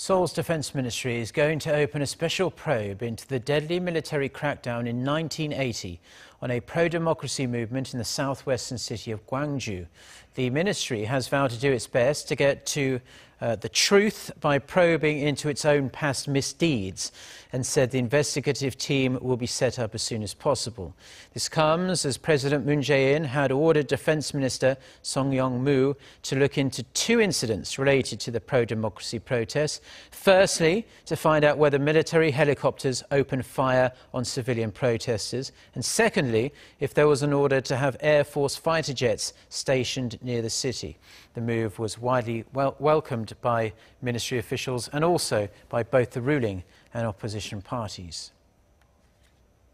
Seoul's defense ministry is going to open a special probe into the deadly military crackdown in 1980 on a pro-democracy movement in the southwestern city of Gwangju. The ministry has vowed to do its best to get to uh, the truth by probing into its own past misdeeds and said the investigative team will be set up as soon as possible. This comes as President Moon Jae-in had ordered Defense Minister Song Yong-mu to look into two incidents related to the pro-democracy protests. Firstly, to find out whether military helicopters opened fire on civilian protesters, and secondly, if there was an order to have Air Force fighter jets stationed near the city. The move was widely wel welcomed by ministry officials and also by both the ruling and opposition parties.